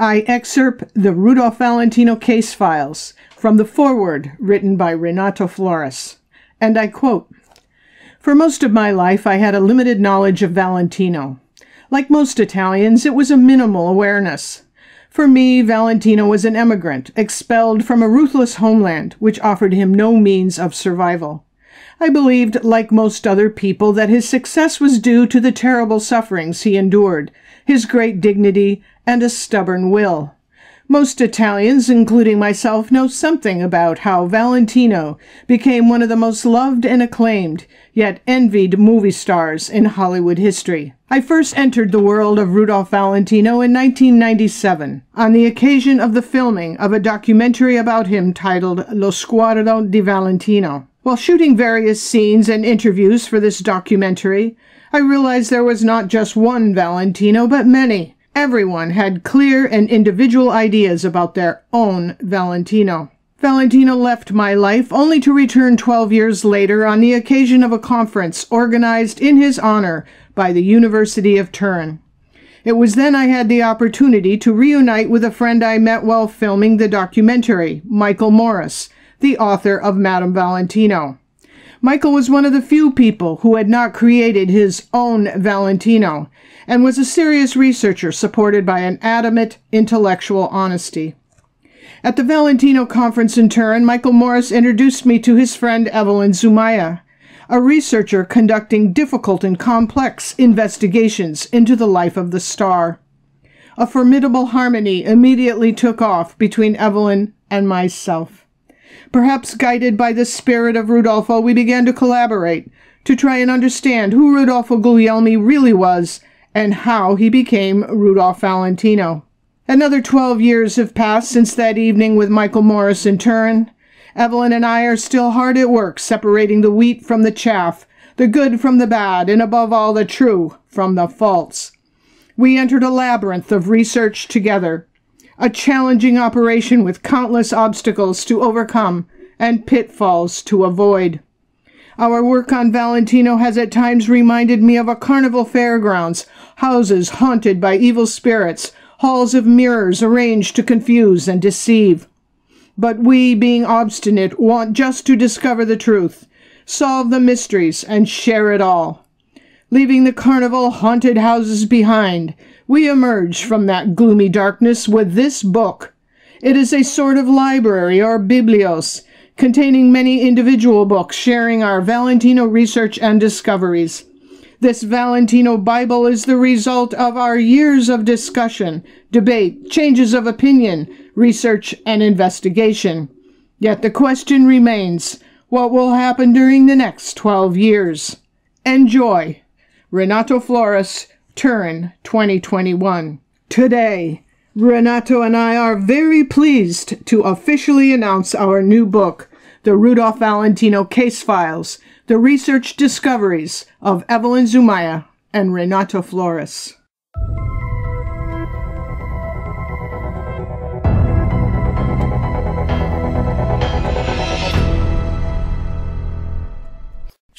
I excerpt the Rudolph Valentino case files from the foreword written by Renato Flores, and I quote For most of my life, I had a limited knowledge of Valentino. Like most Italians, it was a minimal awareness. For me, Valentino was an emigrant, expelled from a ruthless homeland which offered him no means of survival. I believed, like most other people, that his success was due to the terrible sufferings he endured his great dignity, and a stubborn will. Most Italians, including myself, know something about how Valentino became one of the most loved and acclaimed, yet envied movie stars in Hollywood history. I first entered the world of Rudolph Valentino in 1997 on the occasion of the filming of a documentary about him titled Lo Sguardo di Valentino. While shooting various scenes and interviews for this documentary, I realized there was not just one Valentino, but many. Everyone had clear and individual ideas about their own Valentino. Valentino left my life only to return 12 years later on the occasion of a conference organized in his honor by the University of Turin. It was then I had the opportunity to reunite with a friend I met while filming the documentary, Michael Morris, the author of Madame Valentino. Michael was one of the few people who had not created his own Valentino and was a serious researcher supported by an adamant intellectual honesty. At the Valentino conference in Turin, Michael Morris introduced me to his friend Evelyn Zumaya, a researcher conducting difficult and complex investigations into the life of the star. A formidable harmony immediately took off between Evelyn and myself. Perhaps guided by the spirit of Rodolfo, we began to collaborate to try and understand who Rodolfo Guglielmi really was and how he became Rudolph Valentino. Another 12 years have passed since that evening with Michael Morris in Turin. Evelyn and I are still hard at work separating the wheat from the chaff, the good from the bad, and above all the true from the false. We entered a labyrinth of research together, a challenging operation with countless obstacles to overcome and pitfalls to avoid. Our work on Valentino has at times reminded me of a carnival fairgrounds, houses haunted by evil spirits, halls of mirrors arranged to confuse and deceive. But we, being obstinate, want just to discover the truth, solve the mysteries, and share it all leaving the carnival haunted houses behind, we emerge from that gloomy darkness with this book. It is a sort of library or biblios, containing many individual books sharing our Valentino research and discoveries. This Valentino Bible is the result of our years of discussion, debate, changes of opinion, research, and investigation. Yet the question remains, what will happen during the next 12 years? Enjoy! Renato Flores, Turin 2021. Today, Renato and I are very pleased to officially announce our new book, The Rudolph Valentino Case Files, The Research Discoveries of Evelyn Zumaya and Renato Flores.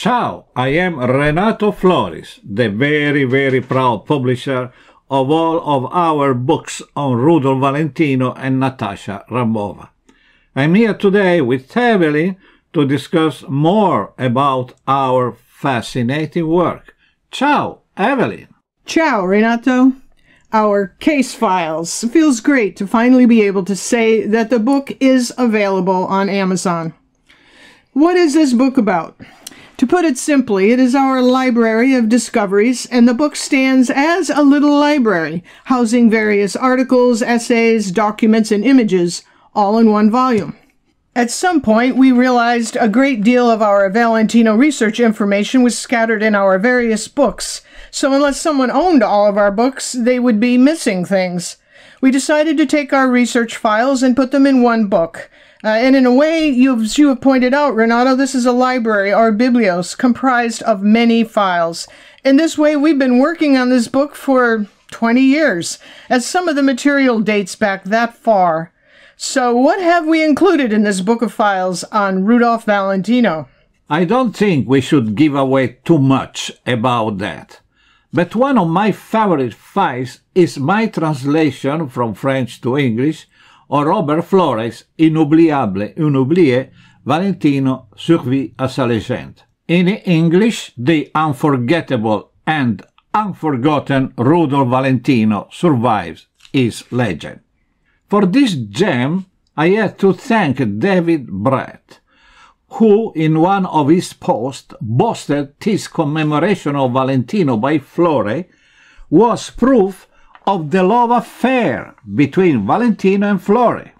Ciao, I am Renato Flores, the very, very proud publisher of all of our books on Rudolf Valentino and Natasha Rambova. I'm here today with Evelyn to discuss more about our fascinating work. Ciao, Evelyn. Ciao, Renato. Our case files. It feels great to finally be able to say that the book is available on Amazon. What is this book about? To put it simply, it is our library of discoveries, and the book stands as a little library, housing various articles, essays, documents, and images, all in one volume. At some point, we realized a great deal of our Valentino research information was scattered in our various books, so unless someone owned all of our books, they would be missing things. We decided to take our research files and put them in one book, uh, and in a way, you, as you have pointed out, Renato, this is a library or biblios comprised of many files. In this way, we've been working on this book for 20 years, as some of the material dates back that far. So, what have we included in this book of files on Rudolph Valentino? I don't think we should give away too much about that. But one of my favorite files is my translation from French to English o Robert Flores Inoubliable Inoublié Valentino Survie légende. In English, The Unforgettable and Unforgotten Rudolf Valentino survives his legend. For this gem, I have to thank David Brett, who in one of his posts boasted his commemoration of Valentino by Flore was proof of the love affair between Valentino and Flore.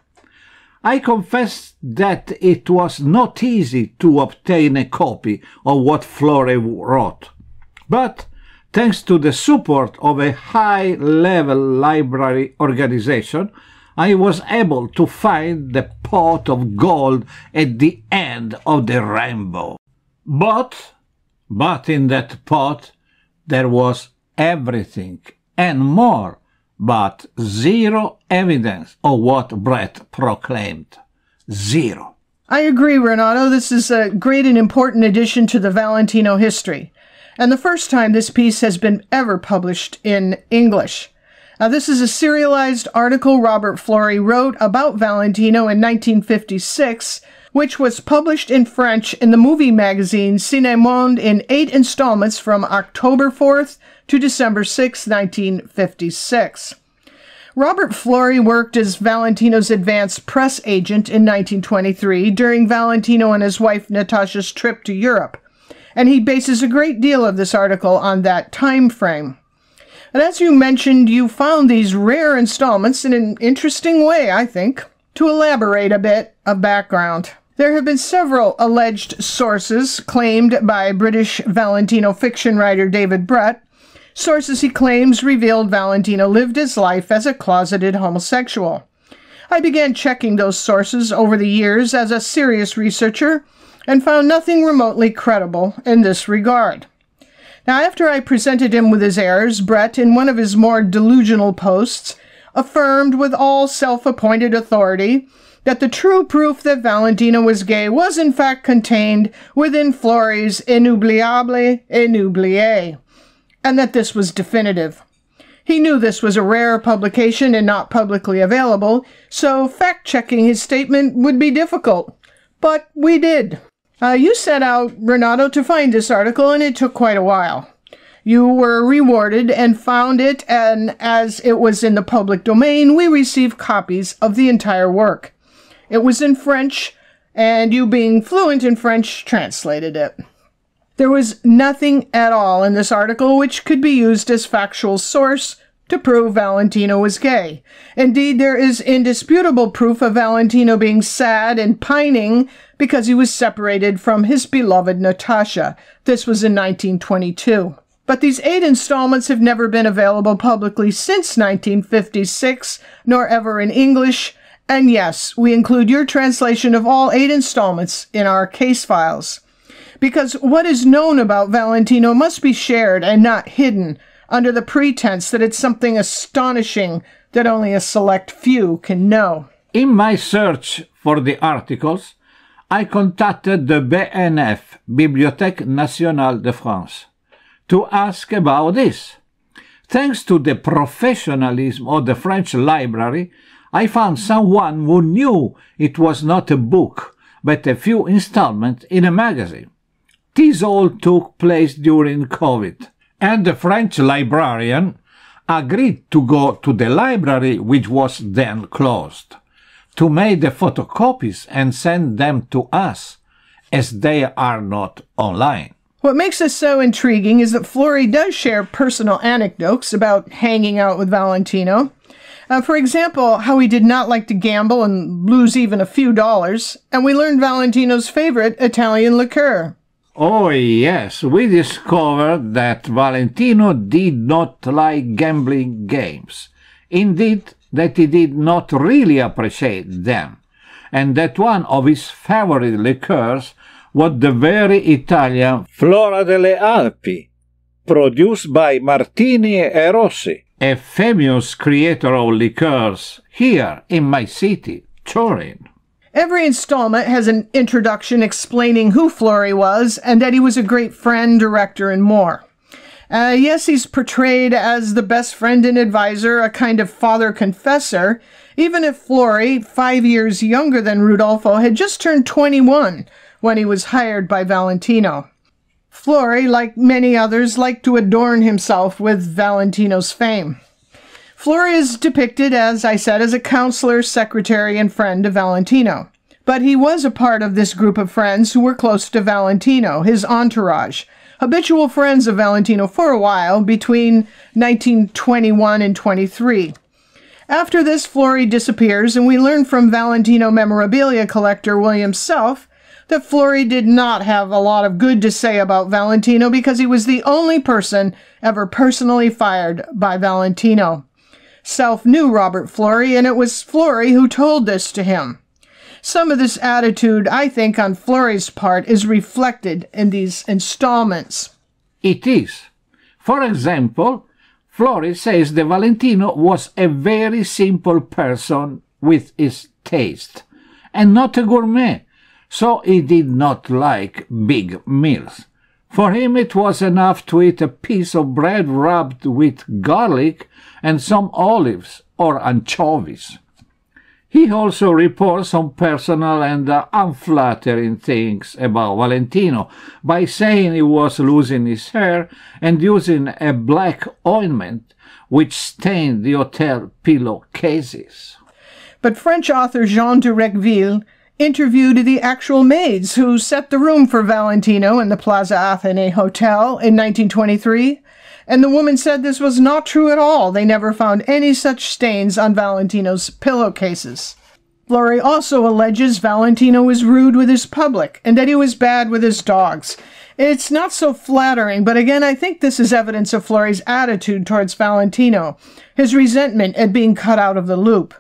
I confess that it was not easy to obtain a copy of what Flore wrote, but thanks to the support of a high-level library organization, I was able to find the pot of gold at the end of the rainbow. But, but in that pot there was everything and more but zero evidence of what Brett proclaimed. Zero. I agree, Renato. This is a great and important addition to the Valentino history, and the first time this piece has been ever published in English. Now, this is a serialized article Robert Flory wrote about Valentino in 1956, which was published in French in the movie magazine Cinemonde in eight installments from October 4th to December 6, 1956. Robert Flory worked as Valentino's advance press agent in 1923 during Valentino and his wife Natasha's trip to Europe, and he bases a great deal of this article on that time frame. And as you mentioned, you found these rare installments in an interesting way, I think. To elaborate a bit of background, there have been several alleged sources claimed by British Valentino fiction writer David Brett Sources he claims revealed Valentino lived his life as a closeted homosexual. I began checking those sources over the years as a serious researcher and found nothing remotely credible in this regard. Now, after I presented him with his errors, Brett, in one of his more delusional posts, affirmed with all self appointed authority that the true proof that Valentino was gay was in fact contained within Flori's Inoubliable Inoublié, and that this was definitive. He knew this was a rare publication and not publicly available, so fact checking his statement would be difficult. But we did. Uh, you set out, Renato, to find this article, and it took quite a while. You were rewarded and found it, and as it was in the public domain, we received copies of the entire work. It was in French, and you, being fluent in French, translated it. There was nothing at all in this article which could be used as factual source to prove Valentino was gay. Indeed, there is indisputable proof of Valentino being sad and pining because he was separated from his beloved Natasha. This was in 1922. But these eight installments have never been available publicly since 1956, nor ever in English. And yes, we include your translation of all eight installments in our case files because what is known about Valentino must be shared and not hidden under the pretense that it's something astonishing that only a select few can know. In my search for the articles, I contacted the BNF, Bibliothèque Nationale de France, to ask about this. Thanks to the professionalism of the French library, I found someone who knew it was not a book, but a few installments in a magazine. This all took place during COVID, and the French librarian agreed to go to the library, which was then closed, to make the photocopies and send them to us, as they are not online. What makes this so intriguing is that Flory does share personal anecdotes about hanging out with Valentino. Uh, for example, how he did not like to gamble and lose even a few dollars, and we learned Valentino's favorite Italian liqueur. Oh yes, we discovered that Valentino did not like gambling games. Indeed, that he did not really appreciate them, and that one of his favorite liqueurs was the very Italian Flora delle Alpi, produced by Martini e Rossi, a famous creator of liqueurs here in my city, Turin. Every installment has an introduction explaining who Flori was and that he was a great friend, director, and more. Uh, yes, he's portrayed as the best friend and advisor, a kind of father confessor, even if Flori, five years younger than Rudolfo, had just turned 21 when he was hired by Valentino. Flori, like many others, liked to adorn himself with Valentino's fame. Flora is depicted, as I said, as a counselor, secretary, and friend of Valentino. But he was a part of this group of friends who were close to Valentino, his entourage. Habitual friends of Valentino for a while, between 1921 and 23. After this, Flory disappears, and we learn from Valentino memorabilia collector William Self that Flory did not have a lot of good to say about Valentino because he was the only person ever personally fired by Valentino. Self knew Robert Flory, and it was Flory who told this to him. Some of this attitude, I think, on Flory's part is reflected in these installments. It is. For example, Flory says that Valentino was a very simple person with his taste, and not a gourmet, so he did not like big meals. For him it was enough to eat a piece of bread rubbed with garlic and some olives or anchovies. He also reports some personal and uh, unflattering things about Valentino by saying he was losing his hair and using a black ointment which stained the hotel pillowcases. But French author Jean de Recqueville Interviewed the actual maids who set the room for Valentino in the Plaza Athene Hotel in 1923, and the woman said this was not true at all. They never found any such stains on Valentino's pillowcases. Flory also alleges Valentino was rude with his public and that he was bad with his dogs. It's not so flattering, but again, I think this is evidence of Flory's attitude towards Valentino, his resentment at being cut out of the loop.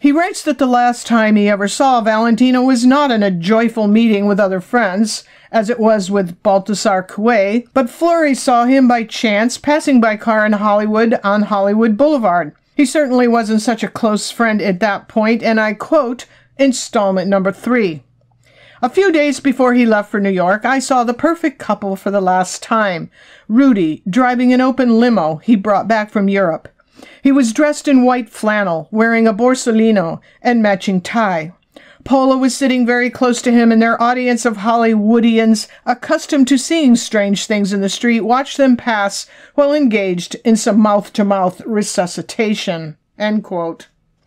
He writes that the last time he ever saw Valentino was not in a joyful meeting with other friends, as it was with Baltasar Coué, but Fleury saw him by chance passing by car in Hollywood on Hollywood Boulevard. He certainly wasn't such a close friend at that point, and I quote, installment number three. A few days before he left for New York, I saw the perfect couple for the last time. Rudy, driving an open limo he brought back from Europe. He was dressed in white flannel, wearing a borsolino and matching tie. Paula was sitting very close to him, and their audience of Hollywoodians, accustomed to seeing strange things in the street, watched them pass while engaged in some mouth to mouth resuscitation.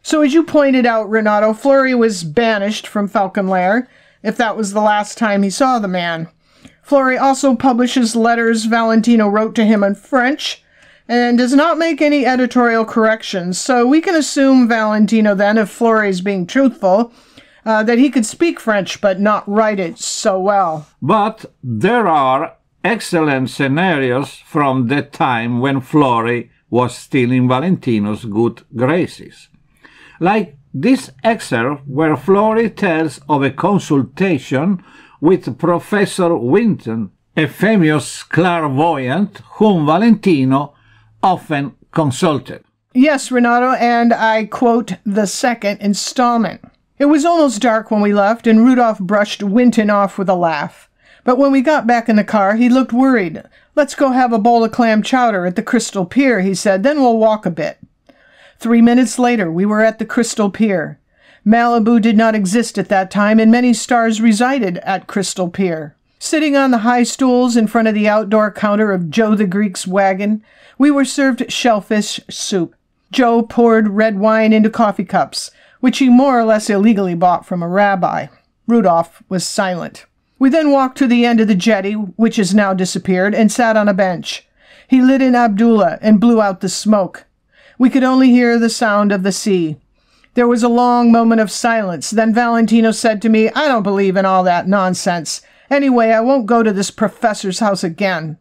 So, as you pointed out, Renato, Fleury was banished from Falcon Lair, if that was the last time he saw the man. Fleury also publishes letters Valentino wrote to him in French and does not make any editorial corrections. So we can assume Valentino then, if Flory is being truthful, uh, that he could speak French but not write it so well. But there are excellent scenarios from the time when Flory was still in Valentino's good graces. Like this excerpt where Flory tells of a consultation with Professor Winton, a famous clairvoyant whom Valentino often consulted. Yes, Renato, and I quote the second installment. It was almost dark when we left, and Rudolph brushed Winton off with a laugh. But when we got back in the car, he looked worried. Let's go have a bowl of clam chowder at the Crystal Pier, he said, then we'll walk a bit. Three minutes later, we were at the Crystal Pier. Malibu did not exist at that time, and many stars resided at Crystal Pier. Sitting on the high stools in front of the outdoor counter of Joe the Greek's wagon, we were served shellfish soup. Joe poured red wine into coffee cups, which he more or less illegally bought from a rabbi. Rudolph was silent. We then walked to the end of the jetty, which has now disappeared, and sat on a bench. He lit an Abdullah and blew out the smoke. We could only hear the sound of the sea. There was a long moment of silence. Then Valentino said to me, I don't believe in all that nonsense. Anyway, I won't go to this professor's house again.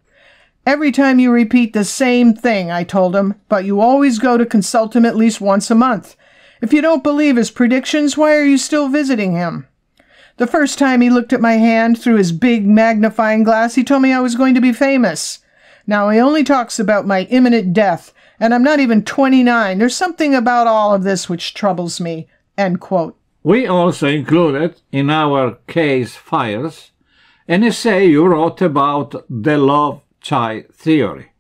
Every time you repeat the same thing, I told him, but you always go to consult him at least once a month. If you don't believe his predictions, why are you still visiting him? The first time he looked at my hand through his big magnifying glass, he told me I was going to be famous. Now he only talks about my imminent death, and I'm not even 29. There's something about all of this which troubles me. End quote. We also included in our case files an essay you wrote about the love child theory,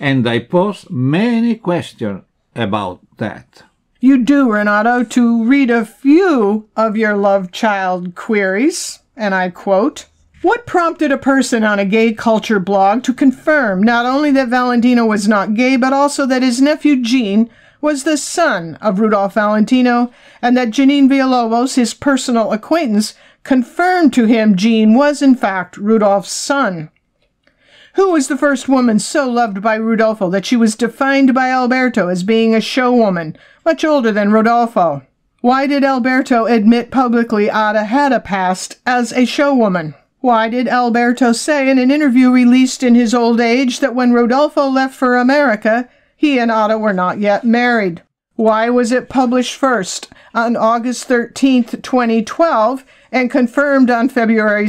and I posed many questions about that. You do, Renato, to read a few of your love child queries, and I quote, what prompted a person on a gay culture blog to confirm not only that Valentino was not gay, but also that his nephew Jean was the son of Rudolph Valentino and that Janine Villalobos, his personal acquaintance, confirmed to him Jean was in fact Rudolph's son. Who was the first woman so loved by Rodolfo that she was defined by Alberto as being a showwoman, much older than Rodolfo? Why did Alberto admit publicly Ada had a past as a showwoman? Why did Alberto say in an interview released in his old age that when Rodolfo left for America, he and Ada were not yet married? Why was it published first on August 13, 2012? and confirmed on February 2,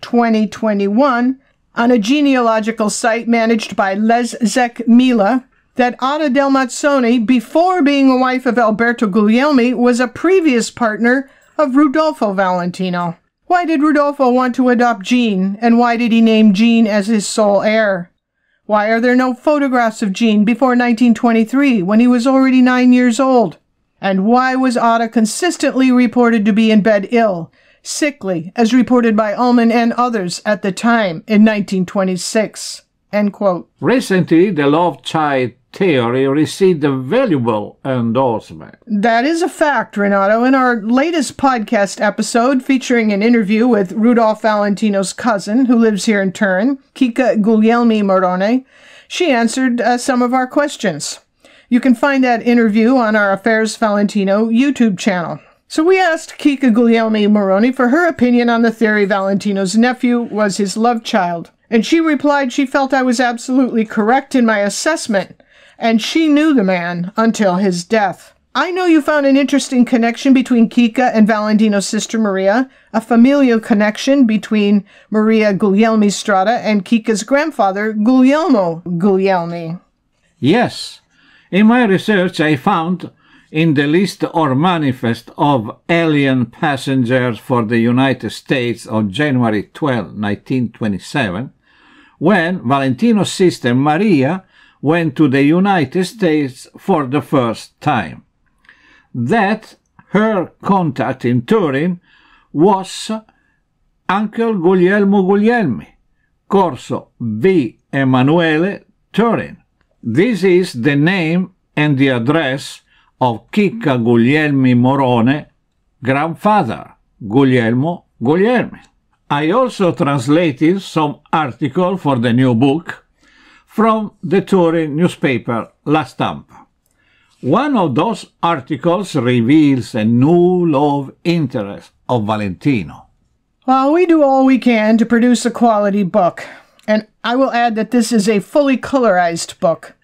2021, on a genealogical site managed by Leszek Mila, that Ada Del Mazzoni, before being a wife of Alberto Guglielmi, was a previous partner of Rudolfo Valentino. Why did Rudolfo want to adopt Jean, and why did he name Jean as his sole heir? Why are there no photographs of Jean before 1923, when he was already nine years old? And why was Ada consistently reported to be in bed ill, sickly, as reported by Ullman and others at the time in 1926. Recently, the love child theory received a valuable endorsement. That is a fact, Renato. In our latest podcast episode, featuring an interview with Rudolph Valentino's cousin, who lives here in Turin, Kika Guglielmi Morone, she answered uh, some of our questions. You can find that interview on our Affairs Valentino YouTube channel. So we asked Kika Guglielmi Moroni for her opinion on the theory Valentino's nephew was his love child. And she replied she felt I was absolutely correct in my assessment, and she knew the man until his death. I know you found an interesting connection between Kika and Valentino's sister Maria, a familial connection between Maria Guglielmi Strada and Kika's grandfather, Guglielmo Guglielmi. Yes. In my research, I found in the list or manifest of alien passengers for the United States on January 12, 1927, when Valentino's sister Maria went to the United States for the first time. That her contact in Turin was Uncle Guglielmo Guglielmi, Corso V Emanuele, Turin. This is the name and the address of Kika Guglielmi Morone, grandfather, Guglielmo Guglielmi. I also translated some article for the new book from the Turin newspaper La Stampa. One of those articles reveals a new love interest of Valentino. Well, we do all we can to produce a quality book, and I will add that this is a fully colorized book.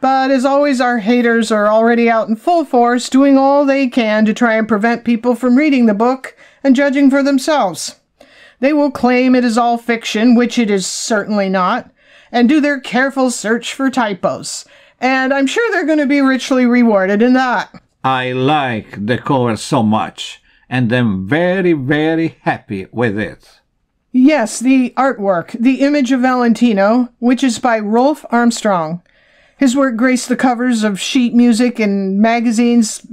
But as always, our haters are already out in full force doing all they can to try and prevent people from reading the book and judging for themselves. They will claim it is all fiction, which it is certainly not, and do their careful search for typos. And I'm sure they're going to be richly rewarded in that. I like the cover so much, and am very, very happy with it. Yes, the artwork, the image of Valentino, which is by Rolf Armstrong. His work graced the covers of sheet music and magazines,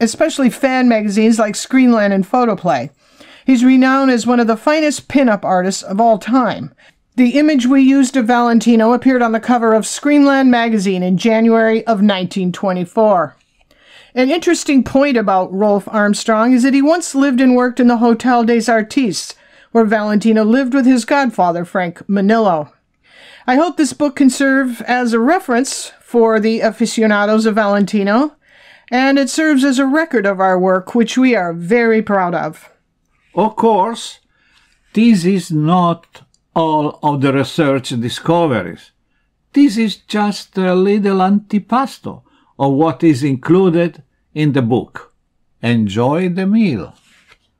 especially fan magazines like Screenland and Photoplay. He's renowned as one of the finest pinup artists of all time. The image we used of Valentino appeared on the cover of Screenland magazine in January of 1924. An interesting point about Rolf Armstrong is that he once lived and worked in the Hotel des Artistes, where Valentino lived with his godfather, Frank Manillo. I hope this book can serve as a reference for the aficionados of Valentino, and it serves as a record of our work, which we are very proud of. Of course, this is not all of the research discoveries. This is just a little antipasto of what is included in the book. Enjoy the meal.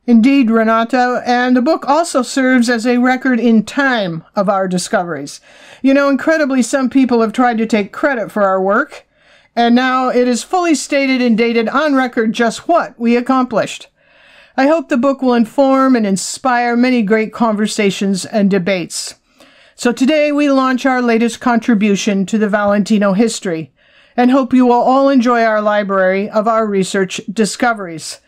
Indeed, Renato, and the book also serves as a record in time of our discoveries. You know, incredibly, some people have tried to take credit for our work, and now it is fully stated and dated on record just what we accomplished. I hope the book will inform and inspire many great conversations and debates. So today we launch our latest contribution to the Valentino history and hope you will all enjoy our library of our research discoveries.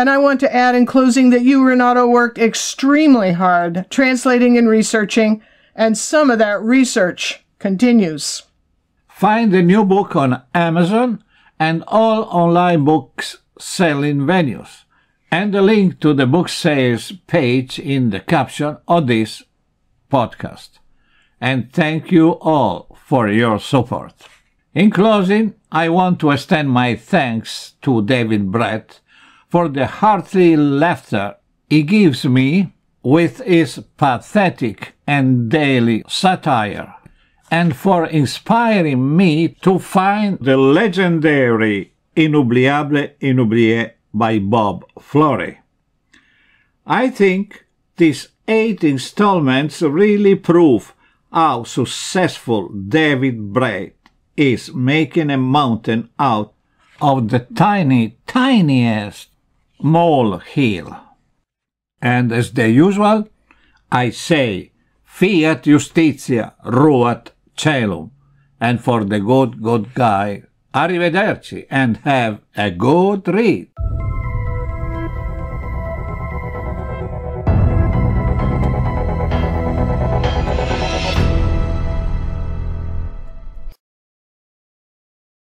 And I want to add in closing that you, Renato, worked extremely hard translating and researching, and some of that research continues. Find the new book on Amazon and all online books selling venues, and the link to the book sales page in the caption of this podcast. And thank you all for your support. In closing, I want to extend my thanks to David Brett for the hearty laughter he gives me with his pathetic and daily satire, and for inspiring me to find the legendary Inoubliable Inoublié by Bob Florey. I think these eight installments really prove how successful David Brett is making a mountain out of the tiny, tiniest Mole Hill. And as the usual, I say, Fiat Justitia, Ruat Celum, and for the good, good guy, arrivederci, and have a good read.